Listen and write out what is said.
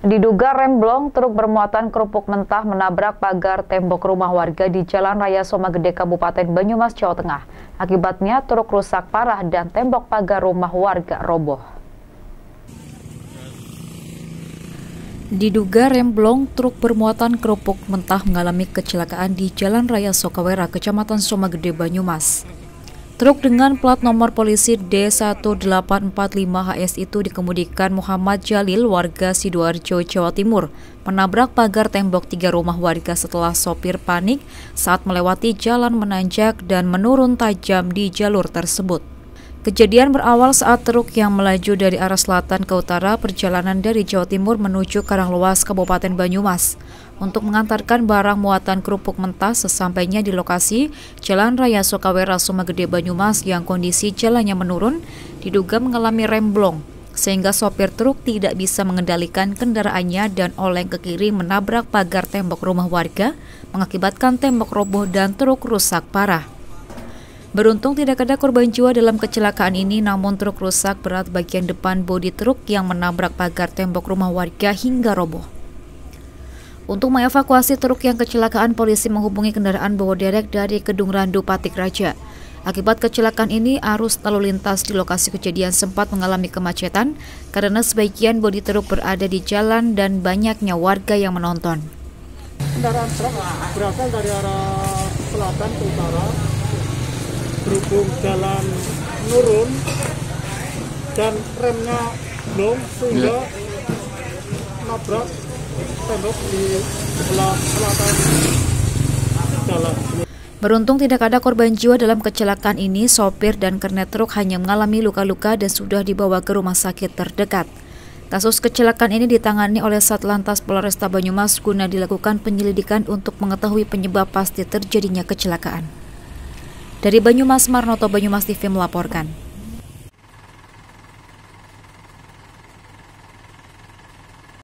Diduga remblong, truk bermuatan kerupuk mentah menabrak pagar tembok rumah warga di Jalan Raya Somagede, Kabupaten Banyumas, Jawa Tengah. Akibatnya, truk rusak parah dan tembok pagar rumah warga roboh. Diduga remblong, truk bermuatan kerupuk mentah mengalami kecelakaan di Jalan Raya Sokawera, Kecamatan Somagede, Banyumas. Truk dengan plat nomor polisi D1845 HS itu dikemudikan Muhammad Jalil warga Sidoarjo, Jawa Timur, menabrak pagar tembok tiga rumah warga setelah sopir panik saat melewati jalan menanjak dan menurun tajam di jalur tersebut. Kejadian berawal saat truk yang melaju dari arah selatan ke utara perjalanan dari Jawa Timur menuju Karangluas, Kabupaten Banyumas untuk mengantarkan barang muatan kerupuk mentah sesampainya di lokasi Jalan Raya Sukawera Sumagede Banyumas yang kondisi jalannya menurun diduga mengalami remblong sehingga sopir truk tidak bisa mengendalikan kendaraannya dan oleng ke kiri menabrak pagar tembok rumah warga mengakibatkan tembok roboh dan truk rusak parah. Beruntung tidak ada korban jiwa dalam kecelakaan ini, namun truk rusak berat bagian depan bodi truk yang menabrak pagar tembok rumah warga hingga roboh. Untuk mengevakuasi truk yang kecelakaan, polisi menghubungi kendaraan bawa derek dari Kedung Randu Patik Raja. Akibat kecelakaan ini, arus lalu lintas di lokasi kejadian sempat mengalami kemacetan karena sebagian bodi truk berada di jalan dan banyaknya warga yang menonton. Kendaraan truk berasal dari arah selatan ke utara, berhubung jalan menurun dan remnya belum sehingga iya. nabrak tembok di sebelah selatan jalan. Beruntung tidak ada korban jiwa dalam kecelakaan ini, sopir dan kernet truk hanya mengalami luka-luka dan sudah dibawa ke rumah sakit terdekat. Kasus kecelakaan ini ditangani oleh Satlantas Polresta Banyumas guna dilakukan penyelidikan untuk mengetahui penyebab pasti terjadinya kecelakaan. Dari Banyumas Marnoto Banyumas TV melaporkan.